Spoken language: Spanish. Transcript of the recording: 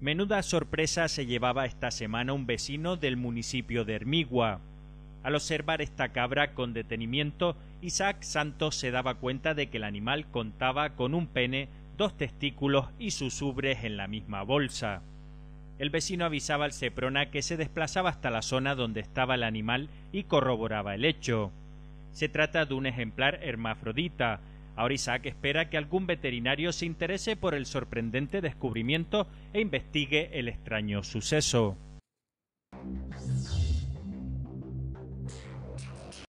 Menuda sorpresa se llevaba esta semana un vecino del municipio de Hermigua. Al observar esta cabra con detenimiento, Isaac Santos se daba cuenta de que el animal contaba con un pene, dos testículos y sus ubres en la misma bolsa. El vecino avisaba al Ceprona que se desplazaba hasta la zona donde estaba el animal y corroboraba el hecho. Se trata de un ejemplar hermafrodita, Ahora Isaac espera que algún veterinario se interese por el sorprendente descubrimiento e investigue el extraño suceso.